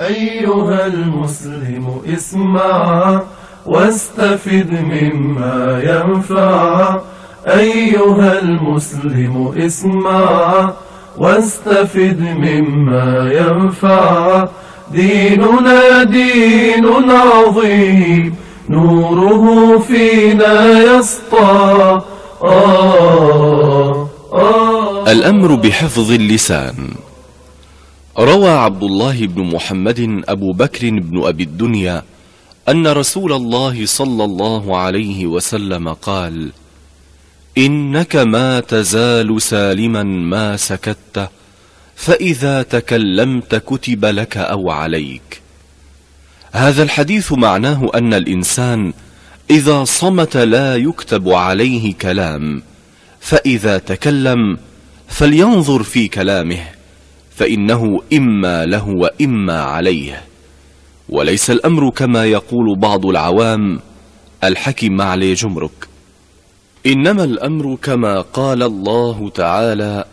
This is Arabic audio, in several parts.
أيها المسلم اسمع واستفد مما ينفع أيها المسلم اسمع واستفد مما ينفع ديننا دين عظيم نوره فينا يسطى آه آه الأمر بحفظ اللسان روى عبد الله بن محمد أبو بكر بن أبي الدنيا أن رسول الله صلى الله عليه وسلم قال إنك ما تزال سالما ما سكت فإذا تكلمت كتب لك أو عليك هذا الحديث معناه أن الإنسان إذا صمت لا يكتب عليه كلام فإذا تكلم فلينظر في كلامه فإنه إما له وإما عليه وليس الأمر كما يقول بعض العوام الحكم علي عليه جمرك إنما الأمر كما قال الله تعالى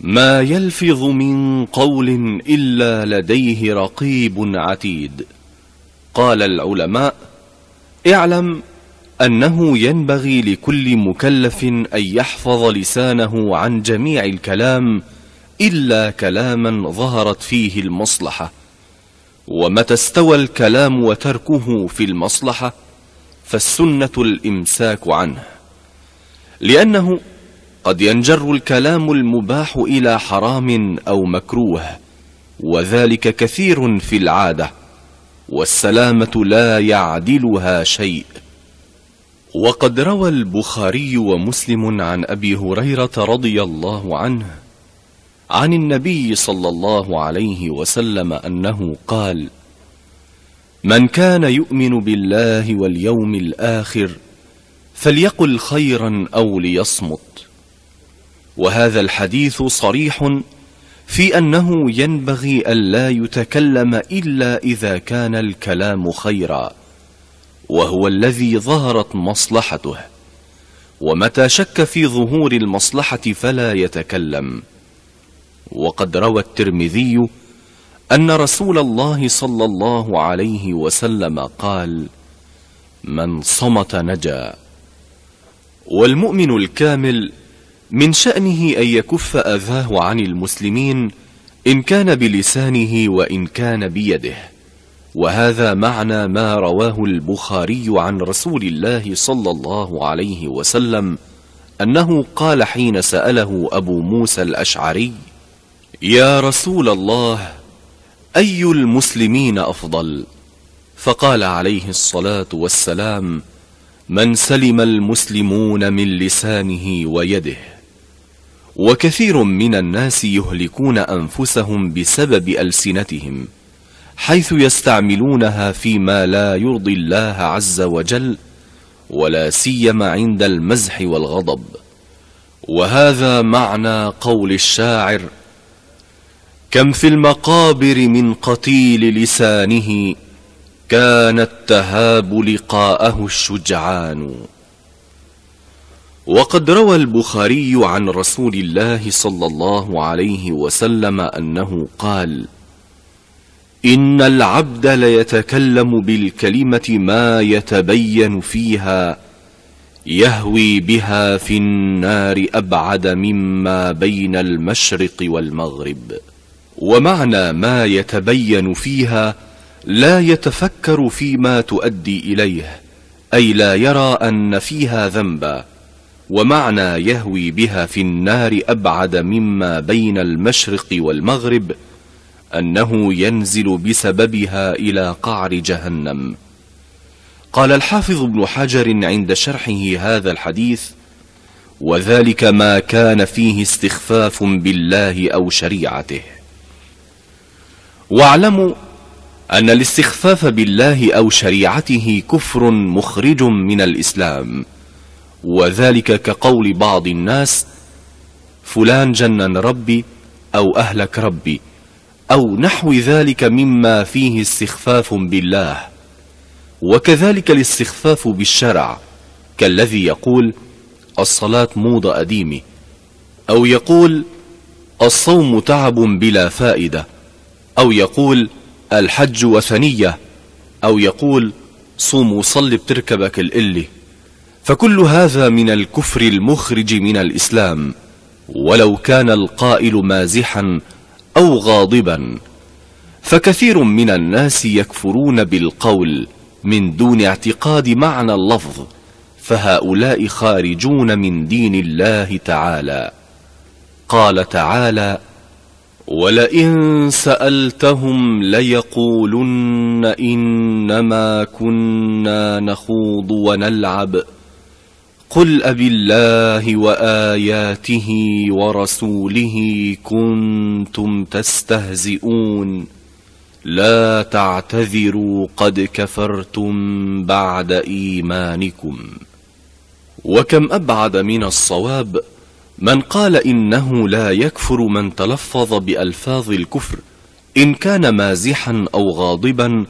ما يلفظ من قول إلا لديه رقيب عتيد قال العلماء اعلم أنه ينبغي لكل مكلف أن يحفظ لسانه عن جميع الكلام إلا كلاما ظهرت فيه المصلحة ومتى استوى الكلام وتركه في المصلحة فالسنة الإمساك عنه لأنه قد ينجر الكلام المباح إلى حرام أو مكروه وذلك كثير في العادة والسلامة لا يعدلها شيء وقد روى البخاري ومسلم عن أبي هريرة رضي الله عنه عن النبي صلى الله عليه وسلم أنه قال من كان يؤمن بالله واليوم الآخر فليقل خيرا أو ليصمت وهذا الحديث صريح في أنه ينبغي ألا يتكلم إلا إذا كان الكلام خيرا وهو الذي ظهرت مصلحته ومتى شك في ظهور المصلحة فلا يتكلم وقد روى الترمذي أن رسول الله صلى الله عليه وسلم قال من صمت نجا والمؤمن الكامل من شأنه أن يكف أذاه عن المسلمين إن كان بلسانه وإن كان بيده وهذا معنى ما رواه البخاري عن رسول الله صلى الله عليه وسلم أنه قال حين سأله أبو موسى الأشعري يا رسول الله أي المسلمين أفضل فقال عليه الصلاة والسلام من سلم المسلمون من لسانه ويده وكثير من الناس يهلكون أنفسهم بسبب ألسنتهم حيث يستعملونها فيما لا يرضي الله عز وجل ولا سيما عند المزح والغضب وهذا معنى قول الشاعر كم في المقابر من قتيل لسانه كان التهاب لقاءه الشجعان وقد روى البخاري عن رسول الله صلى الله عليه وسلم أنه قال إن العبد ليتكلم بالكلمة ما يتبين فيها يهوي بها في النار أبعد مما بين المشرق والمغرب ومعنى ما يتبين فيها لا يتفكر فيما تؤدي إليه أي لا يرى أن فيها ذنبا ومعنى يهوي بها في النار أبعد مما بين المشرق والمغرب أنه ينزل بسببها إلى قعر جهنم قال الحافظ ابن حجر عند شرحه هذا الحديث وذلك ما كان فيه استخفاف بالله أو شريعته واعلموا أن الاستخفاف بالله أو شريعته كفر مخرج من الإسلام وذلك كقول بعض الناس فلان جنن ربي أو أهلك ربي أو نحو ذلك مما فيه استخفاف بالله وكذلك الاستخفاف بالشرع كالذي يقول الصلاة موضه قديمه أو يقول الصوم تعب بلا فائدة أو يقول الحج وثنية أو يقول صوم وصلي بتركبك الإلي فكل هذا من الكفر المخرج من الإسلام ولو كان القائل مازحا أو غاضبا فكثير من الناس يكفرون بالقول من دون اعتقاد معنى اللفظ فهؤلاء خارجون من دين الله تعالى قال تعالى ولئن سألتهم ليقولن إنما كنا نخوض ونلعب قل ابي الله وآياته ورسوله كنتم تستهزئون لا تعتذروا قد كفرتم بعد إيمانكم وكم أبعد من الصواب ؟ من قال إنه لا يكفر من تلفظ بألفاظ الكفر إن كان مازحا أو غاضبا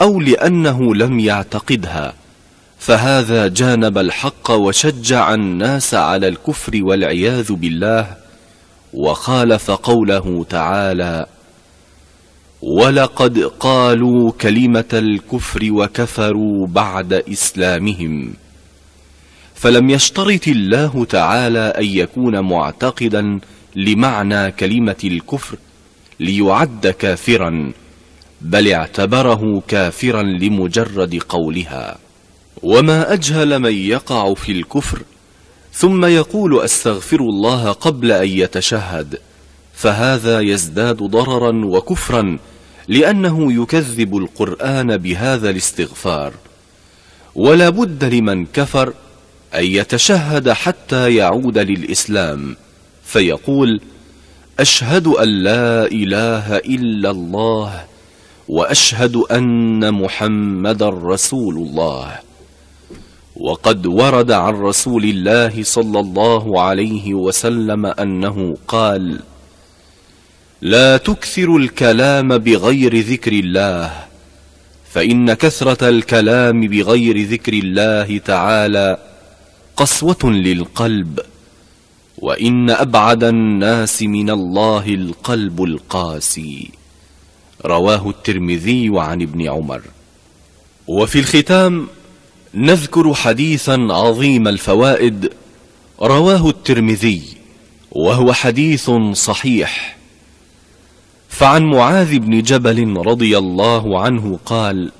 أو لأنه لم يعتقدها فهذا جانب الحق وشجع الناس على الكفر والعياذ بالله وخالف قوله تعالى ولقد قالوا كلمة الكفر وكفروا بعد إسلامهم فلم يشترط الله تعالى أن يكون معتقدا لمعنى كلمة الكفر ليعد كافرا بل اعتبره كافرا لمجرد قولها وما أجهل من يقع في الكفر ثم يقول أستغفر الله قبل أن يتشهد فهذا يزداد ضررا وكفرا لأنه يكذب القرآن بهذا الاستغفار ولا بد لمن كفر أن يتشهد حتى يعود للإسلام فيقول أشهد أن لا إله إلا الله وأشهد أن محمد رسول الله وقد ورد عن رسول الله صلى الله عليه وسلم أنه قال لا تكثر الكلام بغير ذكر الله فإن كثرة الكلام بغير ذكر الله تعالى قسوة للقلب وإن أبعد الناس من الله القلب القاسي رواه الترمذي عن ابن عمر وفي الختام نذكر حديثا عظيم الفوائد رواه الترمذي وهو حديث صحيح فعن معاذ بن جبل رضي الله عنه قال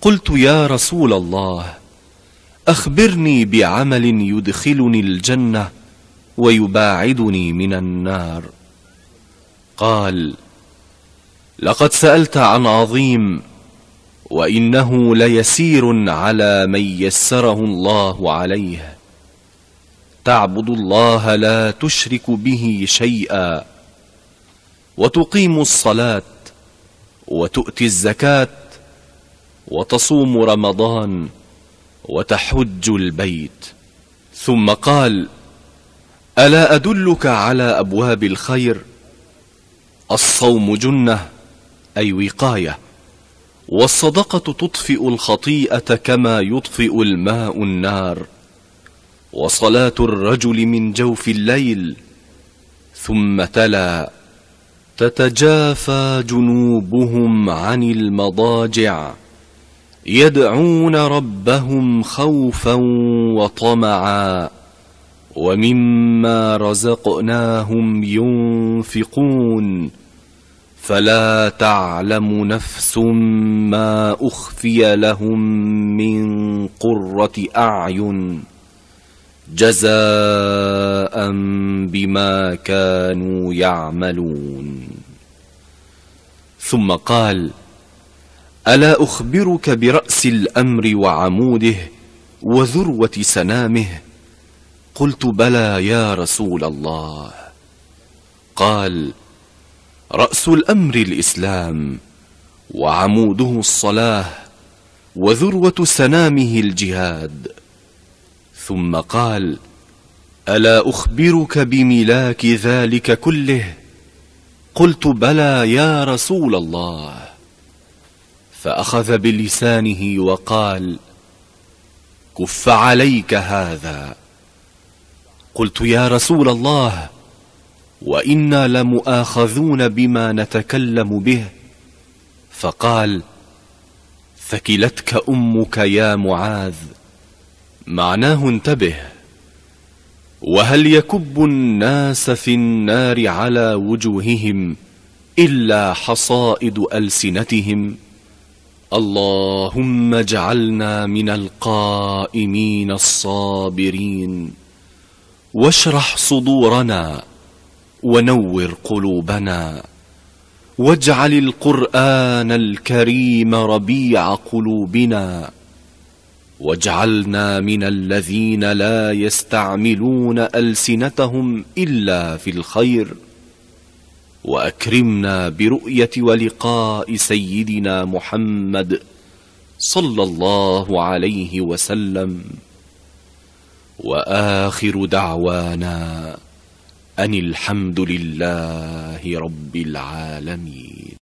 قلت يا رسول الله أخبرني بعمل يدخلني الجنة ويباعدني من النار قال لقد سألت عن عظيم وإنه ليسير على من يسره الله عليه تعبد الله لا تشرك به شيئا وتقيم الصلاة وتؤتي الزكاة وتصوم رمضان وتحج البيت ثم قال ألا أدلك على أبواب الخير الصوم جنة أي وقاية والصدقة تطفئ الخطيئة كما يطفئ الماء النار وصلاة الرجل من جوف الليل ثم تلا تتجافى جنوبهم عن المضاجع يدعون ربهم خوفا وطمعا ومما رزقناهم ينفقون فلا تعلم نفس ما اخفي لهم من قره اعين جزاء بما كانوا يعملون ثم قال ألا أخبرك برأس الأمر وعموده وذروة سنامه قلت بلى يا رسول الله قال رأس الأمر الإسلام وعموده الصلاة وذروة سنامه الجهاد ثم قال ألا أخبرك بملاك ذلك كله قلت بلى يا رسول الله فأخذ بلسانه وقال كف عليك هذا قلت يا رسول الله وإنا لمؤاخذون بما نتكلم به فقال ثكلتك أمك يا معاذ معناه انتبه وهل يكب الناس في النار على وجوههم إلا حصائد ألسنتهم؟ اللهم اجعلنا من القائمين الصابرين واشرح صدورنا ونور قلوبنا واجعل القرآن الكريم ربيع قلوبنا واجعلنا من الذين لا يستعملون ألسنتهم إلا في الخير واكرمنا برؤيه ولقاء سيدنا محمد صلى الله عليه وسلم واخر دعوانا ان الحمد لله رب العالمين